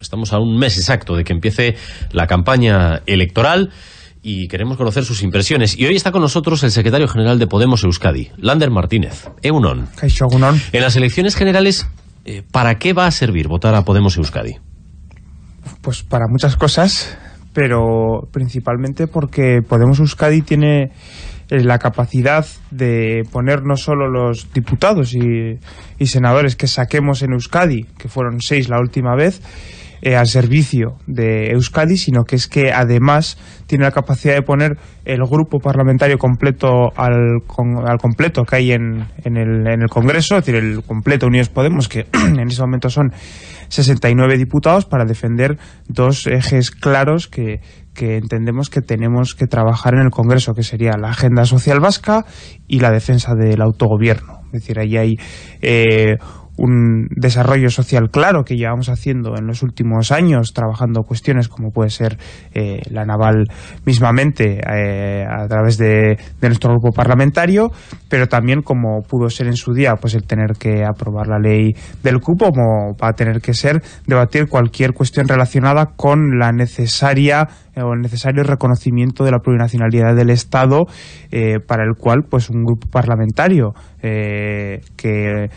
Estamos a un mes exacto de que empiece la campaña electoral y queremos conocer sus impresiones. Y hoy está con nosotros el secretario general de Podemos Euskadi, Lander Martínez. Eunon. En las elecciones generales, eh, ¿para qué va a servir votar a Podemos Euskadi? Pues para muchas cosas, pero principalmente porque Podemos Euskadi tiene eh, la capacidad de poner no solo los diputados y, y senadores que saquemos en Euskadi, que fueron seis la última vez, eh, al servicio de Euskadi, sino que es que además tiene la capacidad de poner el grupo parlamentario completo al, al completo que hay en, en, el, en el Congreso, es decir, el completo Unidos Podemos, que en ese momento son 69 diputados, para defender dos ejes claros que, que entendemos que tenemos que trabajar en el Congreso, que sería la agenda social vasca y la defensa del autogobierno. Es decir, ahí hay eh, un desarrollo social claro que llevamos haciendo en los últimos años, trabajando cuestiones como puede ser eh, la naval mismamente eh, a través de, de, nuestro grupo parlamentario, pero también como pudo ser en su día, pues el tener que aprobar la ley del cupo, como va a tener que ser debatir cualquier cuestión relacionada con la necesaria o el necesario reconocimiento de la plurinacionalidad del Estado, eh, para el cual pues un grupo parlamentario eh, que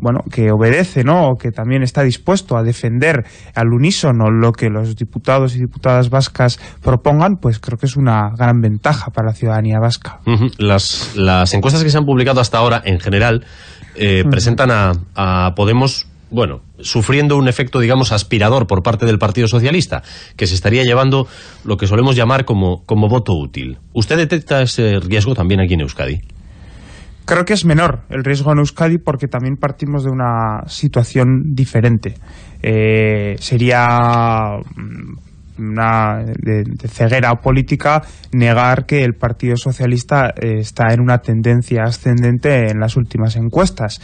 bueno que obedece, ¿no? O que también está dispuesto a defender al unísono lo que los diputados y diputadas vascas propongan, pues creo que es una gran ventaja para la ciudadanía vasca. las, las encuestas que se han publicado hasta ahora, en general, eh, presentan a, a Podemos bueno, sufriendo un efecto, digamos, aspirador por parte del Partido Socialista, que se estaría llevando lo que solemos llamar como, voto útil. ¿Usted detecta ese riesgo también aquí en Euskadi? Creo que es menor el riesgo en Euskadi porque también partimos de una situación diferente. Eh, sería mm, una de, ceguera política negar que el Partido Socialista eh, está en una tendencia ascendente en las últimas encuestas.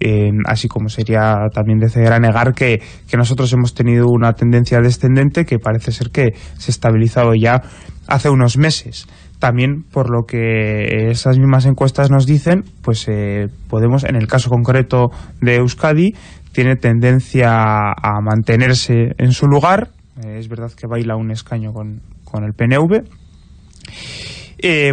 Eh, así como sería también de a negar que, nosotros hemos tenido una tendencia descendente que parece ser que se ha estabilizado ya hace unos meses también por lo que esas mismas encuestas nos dicen, pues eh, Podemos, en el caso concreto de Euskadi, tiene tendencia a mantenerse en su lugar. Eh, es verdad que baila un escaño con, el PNV.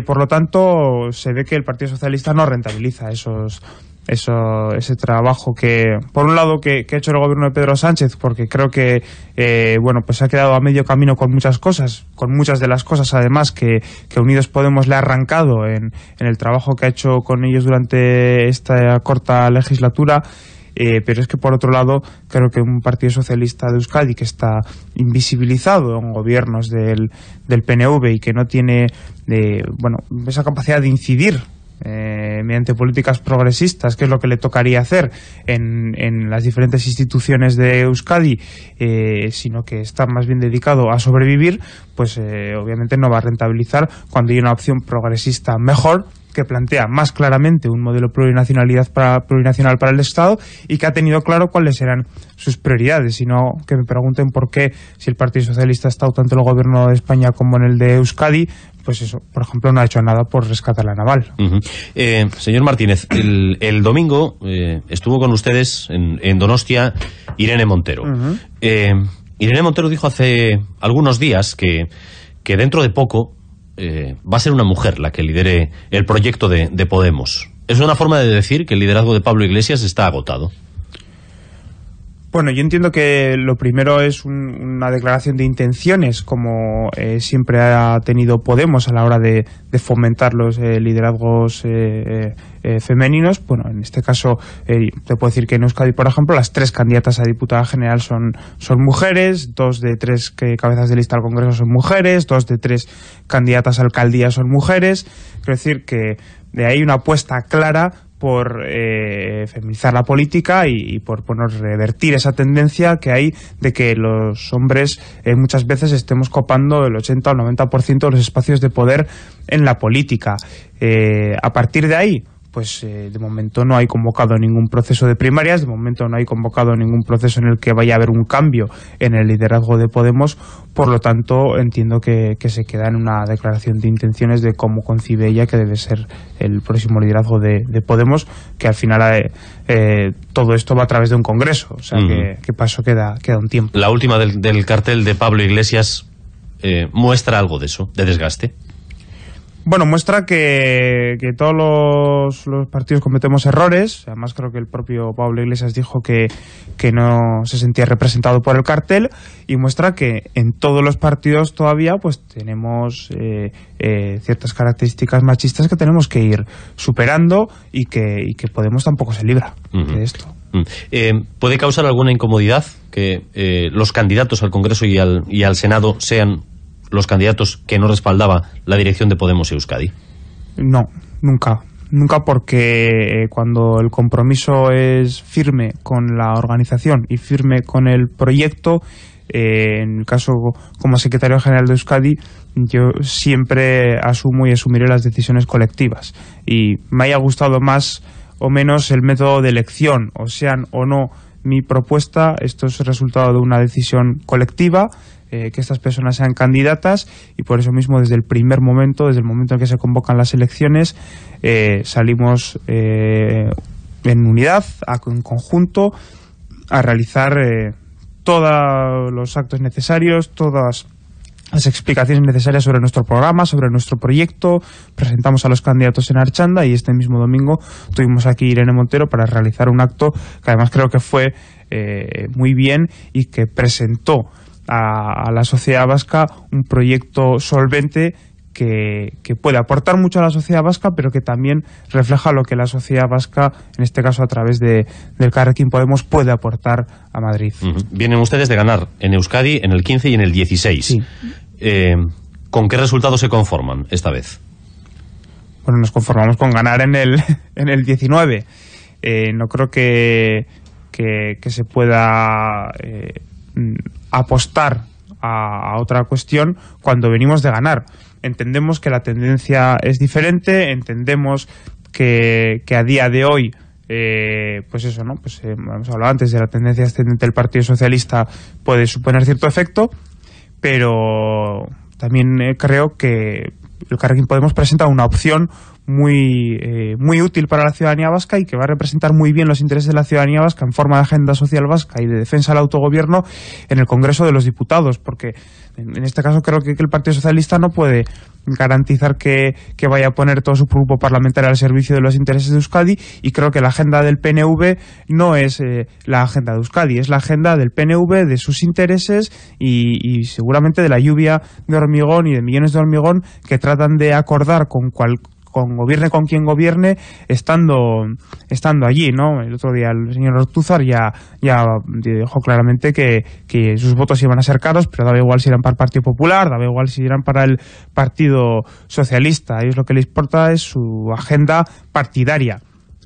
por lo tanto, se ve que el Partido Socialista no rentabiliza esos eso, ese trabajo que, por un lado, que, ha hecho el gobierno de Pedro Sánchez, porque creo que, eh, bueno, pues se ha quedado a medio camino con muchas cosas, con muchas de las cosas, además, que, que Unidos Podemos le ha arrancado en, en, el trabajo que ha hecho con ellos durante esta corta legislatura. Eh, pero es que, por otro lado, creo que un Partido Socialista de Euskadi que está invisibilizado en gobiernos del, PNV y que no tiene, eh, bueno, esa capacidad de incidir eh, mediante políticas progresistas, que es lo que le tocaría hacer en, las diferentes instituciones de Euskadi, eh, sino que está más bien dedicado a sobrevivir, pues eh, obviamente no va a rentabilizar cuando hay una opción progresista mejor que plantea más claramente un modelo plurinacionalidad para, plurinacional para el Estado y que ha tenido claro cuáles serán sus prioridades, sino que me pregunten por qué si el Partido Socialista ha estado tanto en el gobierno de España como en el de Euskadi, pues eso, por ejemplo, no ha hecho nada por rescatar la naval. Eh, señor Martínez, el, domingo eh, estuvo con ustedes en, Donostia Irene Montero. Eh, Irene Montero dijo hace algunos días que, que dentro de poco va a ser una mujer la que lidere el proyecto de Podemos. ¿Es una forma de decir que el liderazgo de Pablo Iglesias está agotado? Bueno, yo entiendo que lo primero es una declaración de intenciones, como eh, siempre ha tenido Podemos a la hora de, fomentar los eh, liderazgos eh, femeninos. Bueno, en este caso te puedo decir que en Euskadi, por ejemplo, las tres candidatas a diputada general son, son mujeres, dos de tres cabezas de lista al Congreso son mujeres, dos de tres candidatas a alcaldía son mujeres. Quiero decir que de ahí una apuesta clara por eh, feminizar la política y, por revertir esa tendencia que hay de que los hombres eh, muchas veces estemos copando el 80 o 90% de los espacios de poder en la política. Eh, a partir de ahí, pues eh, de momento no hay convocado ningún proceso de primarias, de momento no hay convocado ningún proceso en el que vaya a haber un cambio en el liderazgo de Podemos, por lo tanto entiendo que, se queda en una declaración de intenciones de cómo concibe ella que debe ser el próximo liderazgo de, Podemos, que al final eh, eh, todo esto va a través de un congreso, o sea que, paso queda, queda un tiempo. La última del cartel de Pablo Iglesias muestra algo de eso, de desgaste. Bueno, muestra que, todos los, partidos cometemos errores. Además, creo que el propio Pablo Iglesias dijo que, no se sentía representado por el cartel. Y muestra que en todos los partidos todavía pues tenemos eh, eh, ciertas características machistas que tenemos que ir superando y que, Podemos tampoco se libra de esto. Mm. Eh, ¿Puede causar alguna incomodidad que los candidatos al Congreso y al Senado sean los candidatos que no respaldaba la dirección de Podemos Euskadi? No, nunca. Nunca porque eh, cuando el compromiso es firme con la organización y firme con el proyecto, eh, en el caso como secretario general de Euskadi, yo siempre asumo y asumiré las decisiones colectivas. Y me haya gustado más o menos el método de elección, o sean o no mi propuesta, esto es resultado de una decisión colectiva eh, que estas personas sean candidatas y por eso mismo desde el primer momento, desde el momento en que se convocan las elecciones, eh, salimos eh, en unidad, a, en conjunto, a realizar todos los actos necesarios, todas las explicaciones necesarias sobre nuestro programa, sobre nuestro proyecto, presentamos a los candidatos en Archanda y este mismo domingo tuvimos aquí Irene Montero para realizar un acto que además creo que fue muy bien y que presentó a, la sociedad vasca un proyecto solvente que, puede aportar mucho a la sociedad vasca, pero que también refleja lo que la sociedad vasca, en este caso a través de, del Carrequín Podemos, puede aportar a Madrid. Vienen ustedes de ganar en Euskadi en el 15 y en el 16. Eh, ¿Con qué resultados se conforman esta vez? Bueno, nos conformamos con ganar en el, en el 19. Eh, no creo que, que, se pueda... Eh, apostar a, otra cuestión cuando venimos de ganar. Entendemos que la tendencia es diferente, entendemos que, a día de hoy eh, pues eso, ¿no? Pues eh, hemos hablado antes de la tendencia ascendente del Partido Socialista puede suponer cierto efecto, pero también eh, creo que el Carrequín Podemos presenta una opción muy, eh, muy útil para la ciudadanía vasca y que va a representar muy bien los intereses de la ciudadanía vasca en forma de agenda social vasca y de defensa del autogobierno en el Congreso de los Diputados, porque en, este caso creo que, el Partido Socialista no puede garantizar que, vaya a poner todo su grupo parlamentario al servicio de los intereses de Euskadi y creo que la agenda del PNV no es eh, la agenda de Euskadi, es la agenda del PNV, de sus intereses y, y seguramente de la lluvia de hormigón y de millones de hormigón que tratan de acordar con cualquier con gobierne con quien gobierne, estando, estando allí, ¿no? El otro día el señor Ortuzar ya, ya dijo claramente que, que sus votos iban a ser caros, pero daba igual si eran para el Partido Popular, daba igual si eran para el Partido Socialista. A ellos lo que les importa es su agenda partidaria.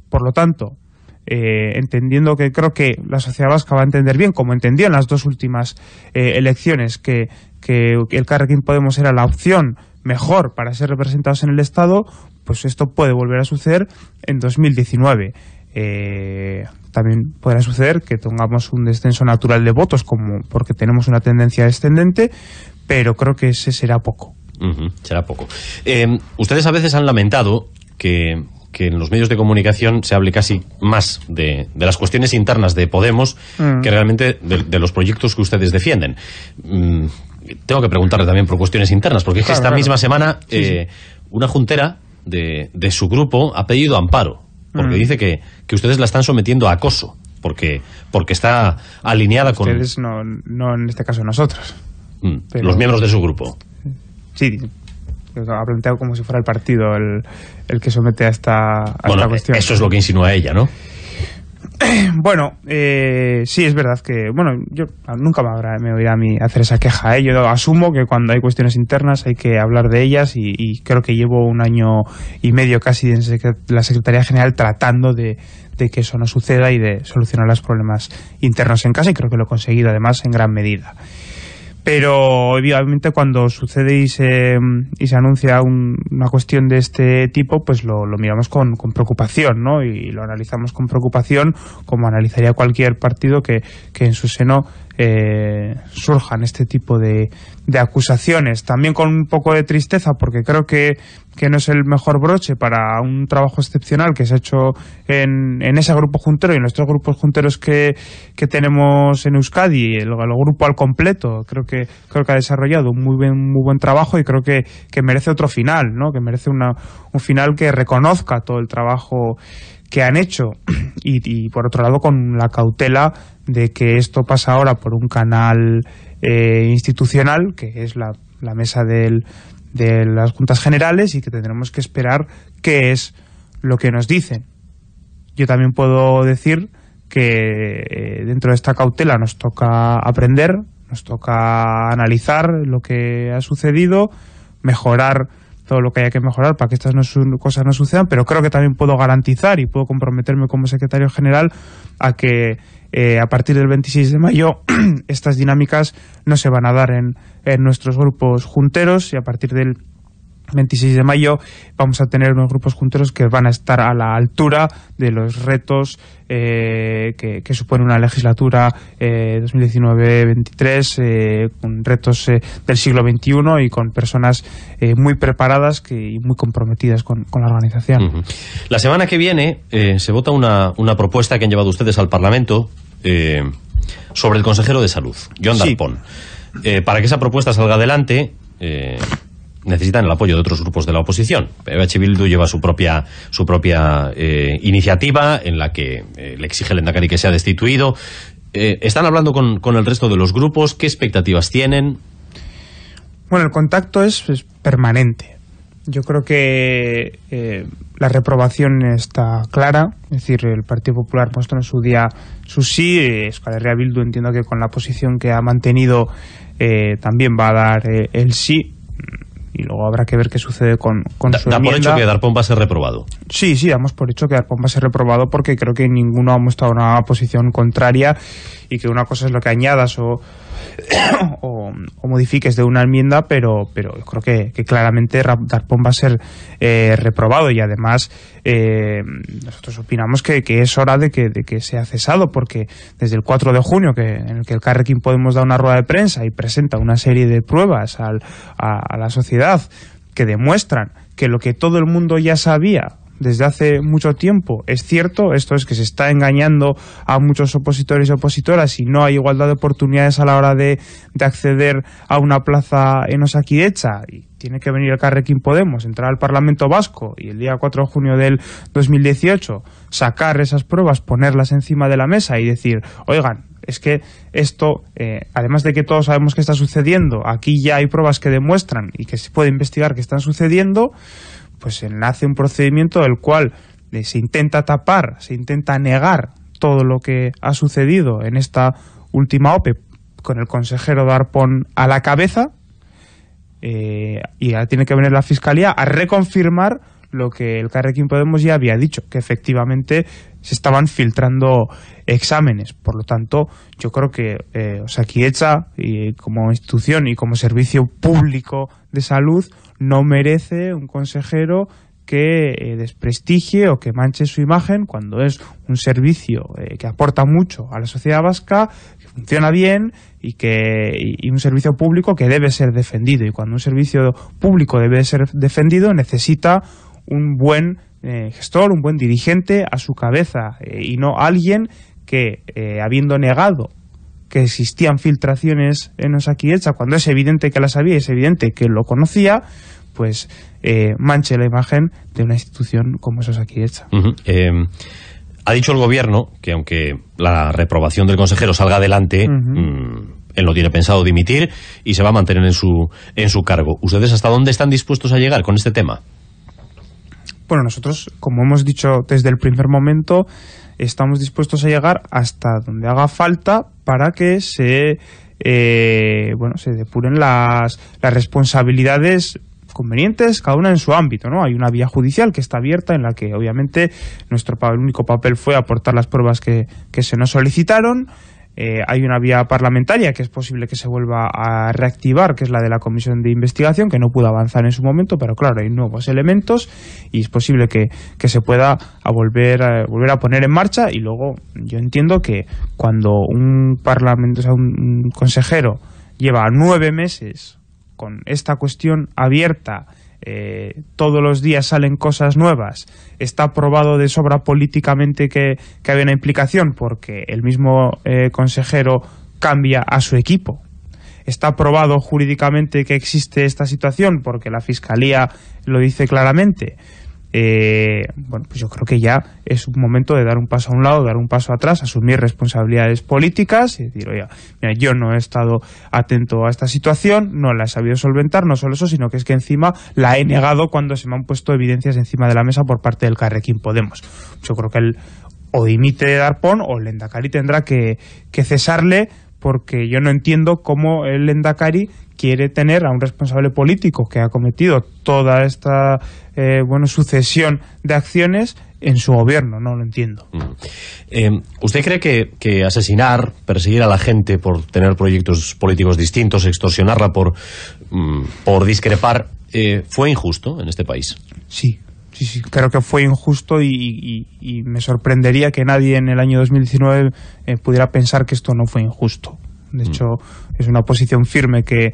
Por lo tanto, eh, entendiendo que creo que la sociedad vasca va a entender bien, como entendió en las dos últimas eh, elecciones, que, que el Carrequín Podemos era la opción mejor para ser representados en el Estado, pues esto puede volver a suceder en 2019. Eh, también podrá suceder que tengamos un descenso natural de votos como porque tenemos una tendencia descendente, pero creo que ese será poco. será poco. Em, ustedes a veces han lamentado que, en los medios de comunicación se hable casi más de, las cuestiones internas de Podemos mm. que realmente de, los proyectos que ustedes defienden. Mm, tengo que preguntarle también por cuestiones internas, porque es que esta misma semana eh, una juntera de, su grupo ha pedido amparo, porque mm. dice que, ustedes la están sometiendo a acoso, porque, porque está alineada con... Ustedes no, no, en este caso nosotros. Mm, los miembros de su grupo. Sí, ha planteado como si fuera el partido el, que somete a esta, esta cuestión. Eso es lo que insinúa ella, ¿no? Bueno, eh, sí, es verdad que, bueno, yo ah, nunca me, habrá, me a hacer esa queja. ¿eh? Yo asumo que cuando hay cuestiones internas hay que hablar de ellas y, y creo que llevo un año y medio casi en la Secretaría General tratando de, de que eso no suceda y de solucionar los problemas internos en casa y creo que lo he conseguido además en gran medida pero obviamente cuando sucede y se, anuncia una cuestión de este tipo, pues lo, miramos con, con, preocupación, ¿no? Y lo analizamos con preocupación, como analizaría cualquier partido que, que en su seno eh, surjan este tipo de, de, acusaciones. También con un poco de tristeza, porque creo que, no es el mejor broche para un trabajo excepcional que se ha hecho en, en ese grupo juntero y en nuestros grupos junteros que, que tenemos en Euskadi, el, grupo al completo. Creo que, creo que ha desarrollado un muy buen, muy buen trabajo y creo que, que merece otro final, ¿no? que merece una, un final que reconozca todo el trabajo que han hecho y, por otro lado con la cautela de que esto pasa ahora por un canal eh, institucional que es la, mesa de las juntas generales y que tendremos que esperar qué es lo que nos dicen. Yo también puedo decir que eh, dentro de esta cautela nos toca aprender, nos toca analizar lo que ha sucedido, mejorar todo lo que haya que mejorar para que estas no cosas no sucedan, pero creo que también puedo garantizar y puedo comprometerme como secretario general a que eh, a partir del 26 de mayo estas dinámicas no se van a dar en, en nuestros grupos junteros y a partir del 26 de mayo vamos a tener unos grupos junteros que van a estar a la altura de los retos eh, que, supone una legislatura 2019-23 eh, eh, con retos del siglo XXI y con personas muy preparadas que, y muy comprometidas con, la organización. La semana que viene se vota una, una, propuesta que han llevado ustedes al Parlamento sobre el consejero de salud, John sí. para que esa propuesta salga adelante necesitan el apoyo de otros grupos de la oposición. EH Bildu lleva su propia, su propia eh, iniciativa en la que eh, le exige el Endacari que sea destituido. Eh, ¿Están hablando con, el resto de los grupos? ¿Qué expectativas tienen? Bueno, el contacto es, permanente. Yo creo que la reprobación está clara, es decir, el Partido Popular mostró en su día su sí, Escalería Bildu entiendo que con la posición que ha mantenido también va a dar el sí y luego habrá que ver qué sucede con, con da, da por hecho que Darpón va a ser reprobado. Sí, sí, damos por hecho que Darpón va a ser reprobado porque creo que ninguno ha mostrado una posición contraria y que una cosa es lo que añadas o o, modifiques de una enmienda, pero, pero creo que, claramente Darpón va a ser eh, reprobado y además eh, nosotros opinamos que, es hora de que, sea cesado porque desde el 4 de junio que, en el que el Carrequín Podemos da una rueda de prensa y presenta una serie de pruebas a la sociedad que demuestran que lo que todo el mundo ya sabía desde hace mucho tiempo. Es cierto, esto es que se está engañando a muchos opositores y opositoras y no hay igualdad de oportunidades a la hora de, de acceder a una plaza en Osakidecha. Y tiene que venir el Carrequín Podemos, entrar al Parlamento Vasco y el día 4 de junio del 2018 sacar esas pruebas, ponerlas encima de la mesa y decir, oigan, es que esto, eh, además de que todos sabemos que está sucediendo, aquí ya hay pruebas que demuestran y que se puede investigar que están sucediendo, pues se nace un procedimiento del cual se intenta tapar, se intenta negar todo lo que ha sucedido en esta última OPE con el consejero Darpón a la cabeza eh, y ahora tiene que venir la Fiscalía a reconfirmar lo que el Carrequín Podemos ya había dicho, que efectivamente se estaban filtrando exámenes. Por lo tanto, yo creo que eh, y, como institución y como servicio público de salud, no merece un consejero que eh, desprestigie o que manche su imagen cuando es un servicio eh, que aporta mucho a la sociedad vasca, que funciona bien y que y un servicio público que debe ser defendido. Y cuando un servicio público debe ser defendido, necesita un buen eh, gestor, un buen dirigente a su cabeza eh, y no alguien que, eh, habiendo negado que existían filtraciones en Osakidecha, cuando es evidente que las había y es evidente que lo conocía, pues manche la imagen de una institución como es Osakidecha. Em, ha dicho el gobierno que aunque la reprobación del consejero salga adelante, mm, él no tiene pensado dimitir y se va a mantener en su, en su cargo. ¿Ustedes hasta dónde están dispuestos a llegar con este tema? Bueno, nosotros, como hemos dicho desde el primer momento, estamos dispuestos a llegar hasta donde haga falta para que se eh, bueno se depuren las, las responsabilidades convenientes, cada una en su ámbito, ¿no? Hay una vía judicial que está abierta en la que obviamente nuestro único papel fue aportar las pruebas que, que se nos solicitaron. Eh, hay una vía parlamentaria que es posible que se vuelva a reactivar, que es la de la comisión de investigación, que no pudo avanzar en su momento, pero claro, hay nuevos elementos y es posible que, se pueda volver, a eh, volver a poner en marcha. Y luego yo entiendo que cuando un parlamento, sea, un consejero lleva nueve meses con esta cuestión abierta eh, todos los días salen cosas nuevas, está probado de sobra políticamente que, que había una implicación porque el mismo eh, consejero cambia a su equipo. Está probado jurídicamente que existe esta situación porque la Fiscalía lo dice claramente eh, bueno, pues yo creo que ya es un momento de dar un paso a un lado, dar un paso atrás, asumir responsabilidades políticas y decir, oye, mira, yo no he estado atento a esta situación, no la he sabido solventar, no solo eso, sino que es que encima la he negado cuando se me han puesto evidencias encima de la mesa por parte del Carrequín Podemos. Yo creo que él o dimite de Darpón o Lendakari tendrá que cesarle porque yo no entiendo cómo el Endacari quiere tener a un responsable político que ha cometido toda esta eh, sucesión de acciones en su gobierno, no lo entiendo. Mm. Eh, ¿Usted cree que, asesinar, perseguir a la gente por tener proyectos políticos distintos, extorsionarla por, mm, por discrepar, eh, fue injusto en este país? Sí, sí, sí, creo que fue injusto y, me sorprendería que nadie en el año 2019 eh, pudiera pensar que esto no fue injusto. De mm. hecho, es una posición firme que,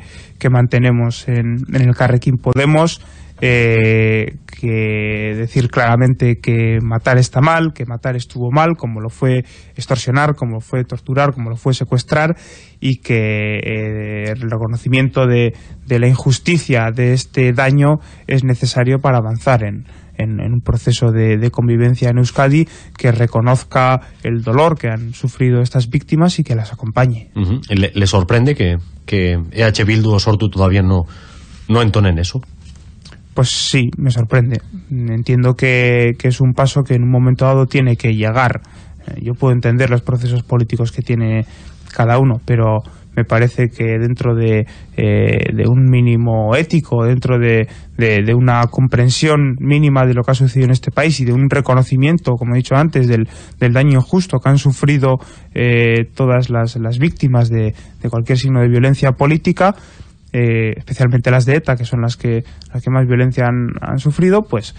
mantenemos en, el Carrequín Podemos, eh, que decir claramente que matar está mal, que matar estuvo mal, como lo fue extorsionar, como lo fue torturar, como lo fue secuestrar, y que eh, el reconocimiento de, de la injusticia de este daño es necesario para avanzar en, en, un proceso de, convivencia en Euskadi que reconozca el dolor que han sufrido estas víctimas y que las acompañe. ¿Le, sorprende que, que EH Bildu o Sortu todavía no, no entonen eso? Pues sí, me sorprende. Entiendo que es un paso que en un momento dado tiene que llegar. Eh, yo puedo entender los procesos políticos que tiene cada uno, pero me parece que dentro de, eh, un mínimo ético, dentro de, una comprensión mínima de lo que ha sucedido en este país y de un reconocimiento, como he dicho antes, del, daño injusto que han sufrido eh, todas las, víctimas de, cualquier signo de violencia política, eh, especialmente las de ETA, que son las que, las que más violencia han, sufrido, pues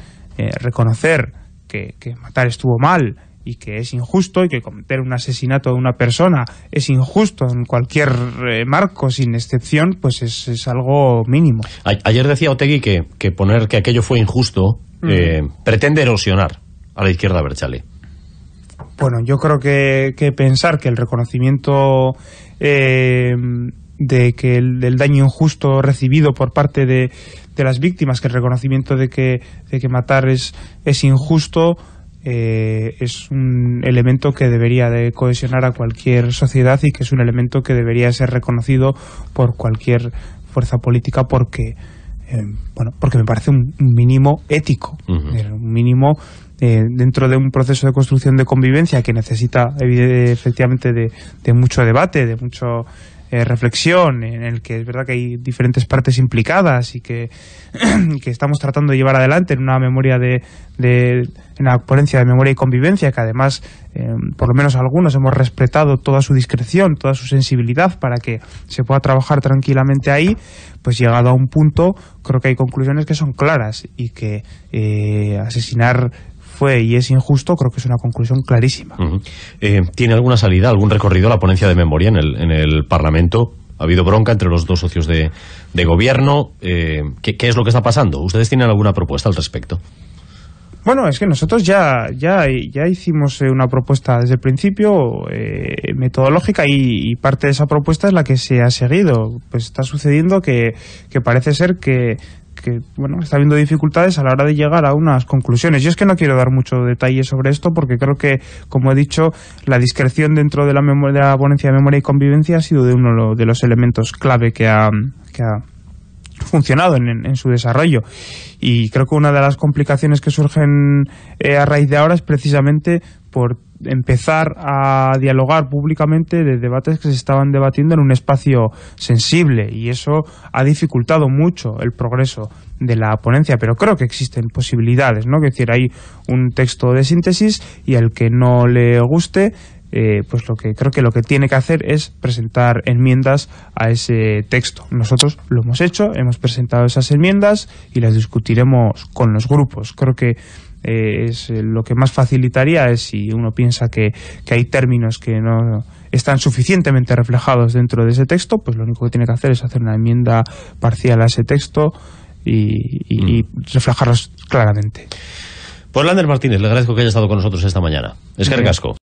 reconocer que, matar estuvo mal y que es injusto y que cometer un asesinato de una persona es injusto en cualquier eh, marco, sin excepción, pues es, algo mínimo. ayer decía Otegui que, que, poner que aquello fue injusto eh, pretende erosionar a la izquierda Berchale. Bueno, yo creo que, pensar que el reconocimiento... Eh, de que el, del daño injusto recibido por parte de, las víctimas, que el reconocimiento de que, de que matar es, es injusto, eh, es un elemento que debería de cohesionar a cualquier sociedad y que es un elemento que debería ser reconocido por cualquier fuerza política porque eh, bueno porque me parece un, mínimo ético eh, un mínimo dentro de un proceso de construcción de convivencia que necesita efectivamente de mucho debate de mucho eh, reflexión en el que es verdad que hay diferentes partes implicadas y que, que estamos tratando de llevar adelante en una memoria de, de en la ponencia de memoria y convivencia que además eh, por lo menos algunos hemos respetado toda su discreción toda su sensibilidad para que se pueda trabajar tranquilamente ahí pues llegado a un punto creo que hay conclusiones que son claras y que eh, asesinar fue y es injusto, creo que es una conclusión clarísima. Eh, ¿Tiene alguna salida, algún recorrido la ponencia de memoria en el, en el Parlamento? Ha habido bronca entre los dos socios de, gobierno. Eh, ¿qué, es lo que está pasando? ¿Ustedes tienen alguna propuesta al respecto? Bueno, es que nosotros ya, ya, ya hicimos eh, una propuesta desde el principio metodológica y, parte de esa propuesta es la que se ha seguido. Pues está sucediendo que, que parece ser que que bueno, está habiendo dificultades a la hora de llegar a unas conclusiones. Yo es que no quiero dar mucho detalle sobre esto porque creo que, como he dicho, la discreción dentro de la, de ponencia de memoria y convivencia ha sido de uno de los elementos clave que ha, funcionado en, su desarrollo. Y creo que una de las complicaciones que surgen eh, a raíz de ahora es precisamente por empezar a dialogar públicamente de debates que se estaban debatiendo en un espacio sensible y eso ha dificultado mucho el progreso de la ponencia, pero creo que existen posibilidades, ¿no? Que decir, hay un texto de síntesis y al que no le guste eh, pues lo que creo que lo que tiene que hacer es presentar enmiendas a ese texto. Nosotros lo hemos hecho, hemos presentado esas enmiendas y las discutiremos con los grupos. Creo que eh, es eh, lo que más facilitaría es si uno piensa que, hay términos que no están suficientemente reflejados dentro de ese texto, pues lo único que tiene que hacer es hacer una enmienda parcial a ese texto y, mm. reflejarlos claramente. Pues Lander Martínez, le agradezco que haya estado con nosotros esta mañana. Es que